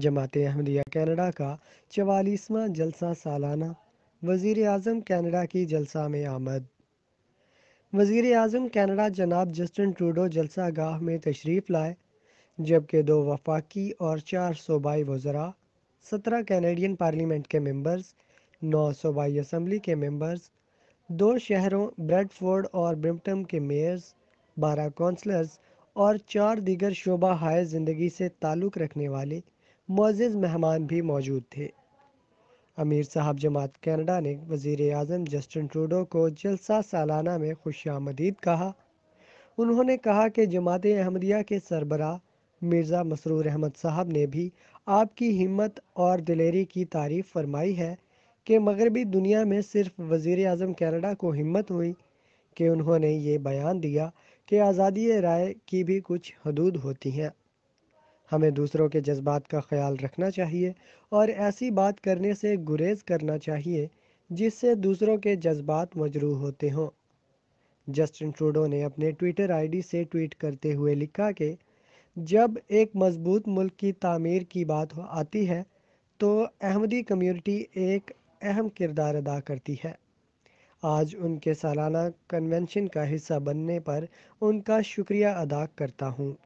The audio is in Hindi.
जमात अहमदिया कैनेडा का चवालीसवा जलसा सालाना वजीर अजम कैनेडा की जलसा में आमद वजीर अजम कैनेडा जनाब जस्टिन ट्रूडो जलसा गाह में तशरीफ़ लाए जबकि दो वफाकी और चार सूबाई वज़रा सत्रह कैनेडियन पार्लियामेंट के मेंबर्स नौ सूबाई असम्बली के मेंबर्स दो शहरों ब्रेडफोर्ड और ब्रिम्पटन के मेयर्स बारह कौंसलर्स और चार दीगर शोबा हाय ज़िंदगी से ताल्लुक़ रखने वाले मोज़ मेहमान भी मौजूद थे अमीर साहब जमात कनाडा ने वज़ी अजम जस्टिन ट्रूडो को जलसा सालाना में खुश आमदीद कहा उन्होंने कहा कि जमात अहमदिया के सरबरा मिर्ज़ा मसरूर अहमद साहब ने भी आपकी हिम्मत और दिलेरी की तारीफ फरमाई है कि मगरबी दुनिया में सिर्फ वज़ी अजम कनाडा को हिम्मत हुई कि उन्होंने ये बयान दिया कि आज़ादी राय की भी कुछ हदूद होती हैं हमें दूसरों के जज्बात का ख्याल रखना चाहिए और ऐसी बात करने से गुरेज करना चाहिए जिससे दूसरों के जज्बात मजरू होते हों जस्टिन ट्रूडो ने अपने ट्विटर आईडी से ट्वीट करते हुए लिखा कि जब एक मजबूत मुल्क की तामीर की बात आती है तो अहमदी कम्युनिटी एक अहम किरदार अदा करती है आज उनके सालाना कन्वेंशन का हिस्सा बनने पर उनका शुक्रिया अदा करता हूँ